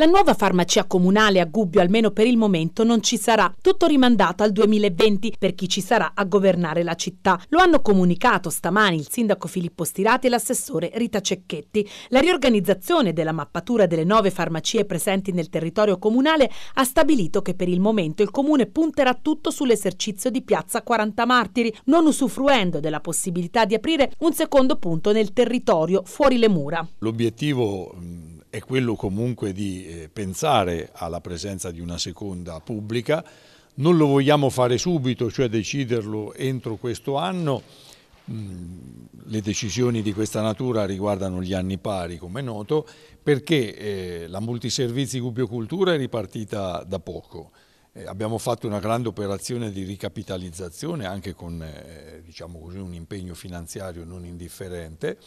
La nuova farmacia comunale a Gubbio, almeno per il momento, non ci sarà. Tutto rimandato al 2020 per chi ci sarà a governare la città. Lo hanno comunicato stamani il sindaco Filippo Stirati e l'assessore Rita Cecchetti. La riorganizzazione della mappatura delle nove farmacie presenti nel territorio comunale ha stabilito che per il momento il comune punterà tutto sull'esercizio di piazza 40 Martiri, non usufruendo della possibilità di aprire un secondo punto nel territorio fuori le mura. L'obiettivo mm, è quello comunque di eh, pensare alla presenza di una seconda pubblica. Non lo vogliamo fare subito, cioè deciderlo entro questo anno. Mm, le decisioni di questa natura riguardano gli anni pari, come è noto, perché eh, la multiservizi Gubbio Cultura è ripartita da poco. Eh, abbiamo fatto una grande operazione di ricapitalizzazione anche con diciamo così, un impegno finanziario non indifferente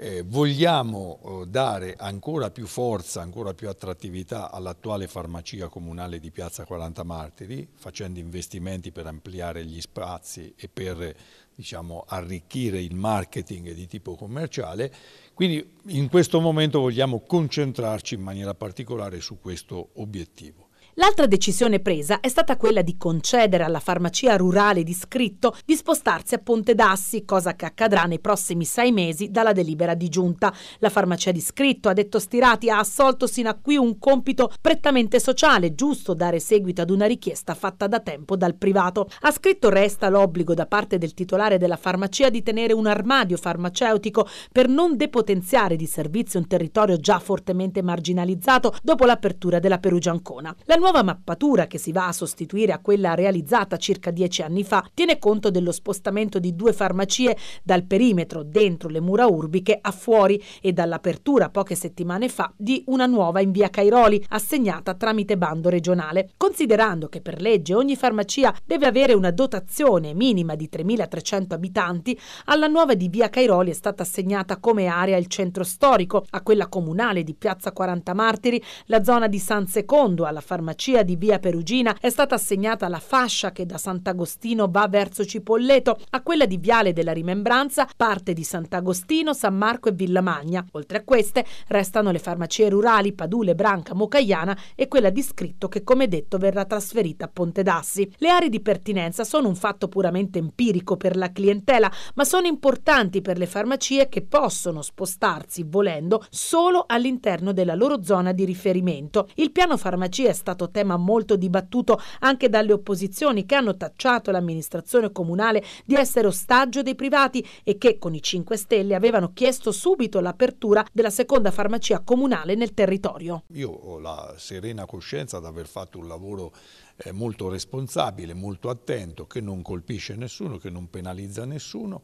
eh, vogliamo eh, dare ancora più forza, ancora più attrattività all'attuale farmacia comunale di Piazza 40 Martiri, facendo investimenti per ampliare gli spazi e per diciamo, arricchire il marketing di tipo commerciale. Quindi in questo momento vogliamo concentrarci in maniera particolare su questo obiettivo. L'altra decisione presa è stata quella di concedere alla farmacia rurale di Scritto di spostarsi a Ponte d'Assi, cosa che accadrà nei prossimi sei mesi dalla delibera di giunta. La farmacia di Scritto, ha detto Stirati, ha assolto sino a qui un compito prettamente sociale, giusto dare seguito ad una richiesta fatta da tempo dal privato. Ha Scritto resta l'obbligo da parte del titolare della farmacia di tenere un armadio farmaceutico per non depotenziare di servizio un territorio già fortemente marginalizzato dopo l'apertura della Perugia Ancona. La nuova nuova mappatura che si va a sostituire a quella realizzata circa dieci anni fa tiene conto dello spostamento di due farmacie dal perimetro dentro le mura urbiche a fuori e dall'apertura poche settimane fa di una nuova in via Cairoli assegnata tramite bando regionale. Considerando che per legge ogni farmacia deve avere una dotazione minima di 3.300 abitanti, alla nuova di via Cairoli è stata assegnata come area il centro storico, a quella comunale di piazza 40 Martiri la zona di San Secondo alla farmacia farmacia di via Perugina è stata assegnata la fascia che da Sant'Agostino va verso Cipolleto a quella di Viale della Rimembranza parte di Sant'Agostino, San Marco e Villa Magna. Oltre a queste restano le farmacie rurali Padule, Branca, Mocaiana e quella di Scritto che come detto verrà trasferita a Ponte d'Assi. Le aree di pertinenza sono un fatto puramente empirico per la clientela ma sono importanti per le farmacie che possono spostarsi volendo solo all'interno della loro zona di riferimento. Il piano farmacia è stato tema molto dibattuto anche dalle opposizioni che hanno tacciato l'amministrazione comunale di essere ostaggio dei privati e che con i 5 Stelle avevano chiesto subito l'apertura della seconda farmacia comunale nel territorio. Io ho la serena coscienza di aver fatto un lavoro eh, molto responsabile, molto attento, che non colpisce nessuno, che non penalizza nessuno,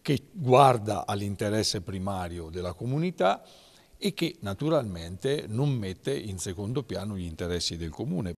che guarda all'interesse primario della comunità e che naturalmente non mette in secondo piano gli interessi del comune.